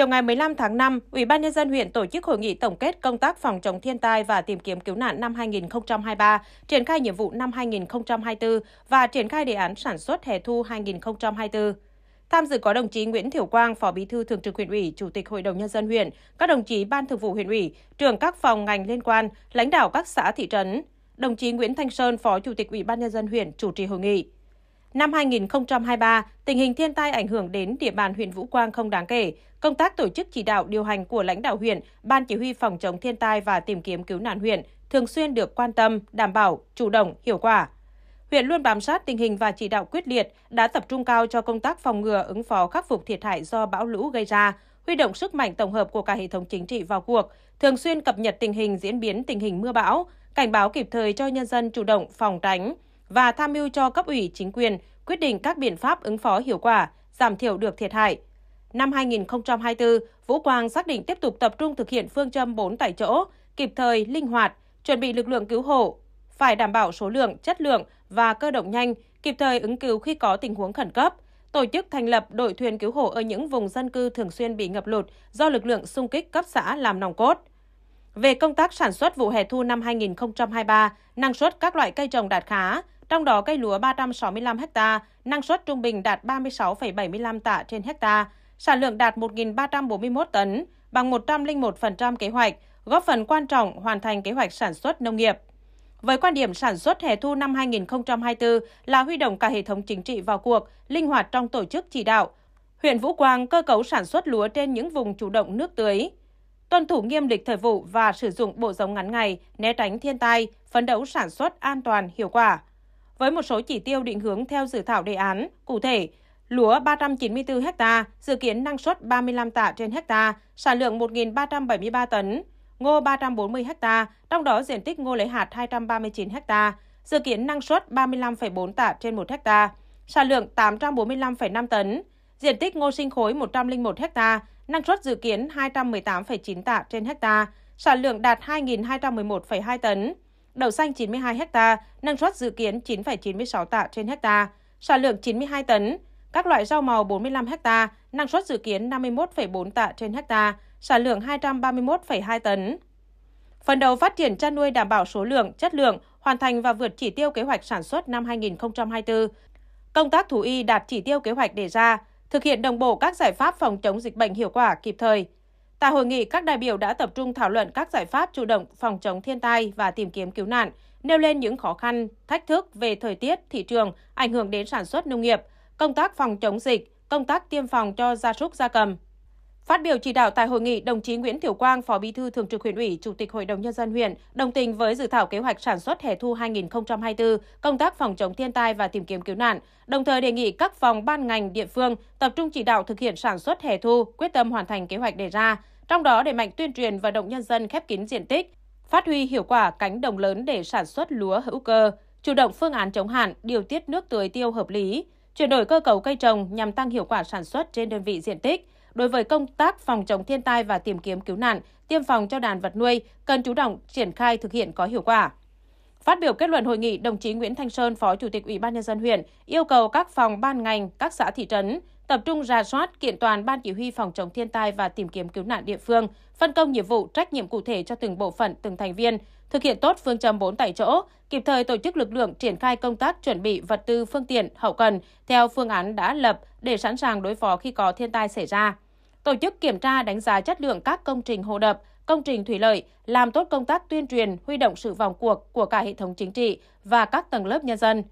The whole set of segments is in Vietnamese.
Chiều ngày 15 tháng 5, Ủy ban nhân dân huyện tổ chức hội nghị tổng kết công tác phòng chống thiên tai và tìm kiếm cứu nạn năm 2023, triển khai nhiệm vụ năm 2024 và triển khai đề án sản xuất hè thu 2024. Tham dự có đồng chí Nguyễn Thiểu Quang, Phó Bí thư Thường trực huyện ủy, Chủ tịch Hội đồng nhân dân huyện, các đồng chí Ban Thường vụ huyện ủy, trưởng các phòng ngành liên quan, lãnh đạo các xã thị trấn. Đồng chí Nguyễn Thanh Sơn, Phó Chủ tịch Ủy ban nhân dân huyện chủ trì hội nghị. Năm 2023, tình hình thiên tai ảnh hưởng đến địa bàn huyện Vũ Quang không đáng kể. Công tác tổ chức chỉ đạo điều hành của lãnh đạo huyện, Ban Chỉ huy phòng chống thiên tai và tìm kiếm cứu nạn huyện thường xuyên được quan tâm, đảm bảo, chủ động, hiệu quả. Huyện luôn bám sát tình hình và chỉ đạo quyết liệt, đã tập trung cao cho công tác phòng ngừa ứng phó khắc phục thiệt hại do bão lũ gây ra, huy động sức mạnh tổng hợp của cả hệ thống chính trị vào cuộc, thường xuyên cập nhật tình hình diễn biến tình hình mưa bão, cảnh báo kịp thời cho nhân dân chủ động phòng tránh, và tham mưu cho cấp ủy chính quyền quyết định các biện pháp ứng phó hiệu quả, giảm thiểu được thiệt hại. Năm 2024, Vũ Quang xác định tiếp tục tập trung thực hiện phương châm 4 tại chỗ, kịp thời, linh hoạt, chuẩn bị lực lượng cứu hộ, phải đảm bảo số lượng, chất lượng và cơ động nhanh, kịp thời ứng cứu khi có tình huống khẩn cấp, tổ chức thành lập đội thuyền cứu hộ ở những vùng dân cư thường xuyên bị ngập lụt do lực lượng xung kích cấp xã làm nòng cốt. Về công tác sản xuất vụ hè thu năm 2023, năng suất các loại cây trồng đạt khá, trong đó cây lúa 365 ha, năng suất trung bình đạt 36,75 tạ trên ha, sản lượng đạt 1.341 tấn, bằng 101% kế hoạch, góp phần quan trọng hoàn thành kế hoạch sản xuất nông nghiệp. Với quan điểm sản xuất hè thu năm 2024 là huy động cả hệ thống chính trị vào cuộc, linh hoạt trong tổ chức chỉ đạo, huyện Vũ Quang cơ cấu sản xuất lúa trên những vùng chủ động nước tưới, tuân thủ nghiêm lịch thời vụ và sử dụng bộ giống ngắn ngày, né tránh thiên tai, phấn đấu sản xuất an toàn, hiệu quả với một số chỉ tiêu định hướng theo dự thảo đề án. Cụ thể, lúa 394 ha, dự kiến năng suất 35 tạ trên ha, sản lượng 1.373 tấn, ngô 340 ha, trong đó diện tích ngô lấy hạt 239 ha, dự kiến năng suất 35,4 tạ trên 1 ha, sản lượng 845,5 tấn, diện tích ngô sinh khối 101 ha, năng suất dự kiến 218,9 tạ trên ha, sản lượng đạt 2.211,2 tấn, đậu xanh 92 ha, năng suất dự kiến 9,96 tạ trên ha, sản lượng 92 tấn, các loại rau màu 45 ha, năng suất dự kiến 51,4 tạ trên ha, sản lượng 231,2 tấn. Phần đầu phát triển chăn nuôi đảm bảo số lượng, chất lượng, hoàn thành và vượt chỉ tiêu kế hoạch sản xuất năm 2024. Công tác thú y đạt chỉ tiêu kế hoạch đề ra, thực hiện đồng bộ các giải pháp phòng chống dịch bệnh hiệu quả kịp thời, Tại hội nghị, các đại biểu đã tập trung thảo luận các giải pháp chủ động phòng chống thiên tai và tìm kiếm cứu nạn, nêu lên những khó khăn, thách thức về thời tiết, thị trường, ảnh hưởng đến sản xuất nông nghiệp, công tác phòng chống dịch, công tác tiêm phòng cho gia súc gia cầm, Phát biểu chỉ đạo tại hội nghị, đồng chí Nguyễn Thiểu Quang, Phó Bí thư Thường trực huyện ủy, Chủ tịch Hội đồng nhân dân huyện, đồng tình với dự thảo kế hoạch sản xuất hè thu 2024, công tác phòng chống thiên tai và tìm kiếm cứu nạn, đồng thời đề nghị các phòng ban ngành địa phương tập trung chỉ đạo thực hiện sản xuất hè thu, quyết tâm hoàn thành kế hoạch đề ra, trong đó đẩy mạnh tuyên truyền và động nhân dân khép kín diện tích, phát huy hiệu quả cánh đồng lớn để sản xuất lúa hữu cơ, chủ động phương án chống hạn, điều tiết nước tưới tiêu hợp lý, chuyển đổi cơ cấu cây trồng nhằm tăng hiệu quả sản xuất trên đơn vị diện tích đối với công tác phòng chống thiên tai và tìm kiếm cứu nạn, tiêm phòng cho đàn vật nuôi cần chủ động triển khai thực hiện có hiệu quả. Phát biểu kết luận hội nghị, đồng chí Nguyễn Thanh Sơn, Phó Chủ tịch Ủy ban nhân dân huyện yêu cầu các phòng ban ngành, các xã thị trấn tập trung ra soát kiện toàn ban chỉ huy phòng chống thiên tai và tìm kiếm cứu nạn địa phương, phân công nhiệm vụ trách nhiệm cụ thể cho từng bộ phận, từng thành viên, thực hiện tốt phương châm bốn tại chỗ, kịp thời tổ chức lực lượng triển khai công tác chuẩn bị vật tư, phương tiện, hậu cần theo phương án đã lập để sẵn sàng đối phó khi có thiên tai xảy ra. Tổ chức kiểm tra đánh giá chất lượng các công trình hồ đập, công trình thủy lợi, làm tốt công tác tuyên truyền, huy động sự vào cuộc của cả hệ thống chính trị và các tầng lớp nhân dân.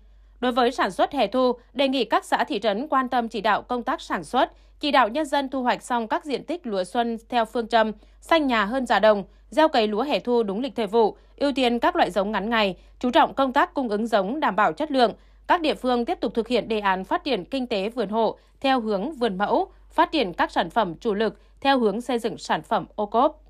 Đối với sản xuất hè thu, đề nghị các xã thị trấn quan tâm chỉ đạo công tác sản xuất, chỉ đạo nhân dân thu hoạch xong các diện tích lúa xuân theo phương châm xanh nhà hơn già đồng, gieo cấy lúa hè thu đúng lịch thời vụ, ưu tiên các loại giống ngắn ngày, chú trọng công tác cung ứng giống đảm bảo chất lượng. Các địa phương tiếp tục thực hiện đề án phát triển kinh tế vườn hộ theo hướng vườn mẫu, phát triển các sản phẩm chủ lực theo hướng xây dựng sản phẩm ô cốp.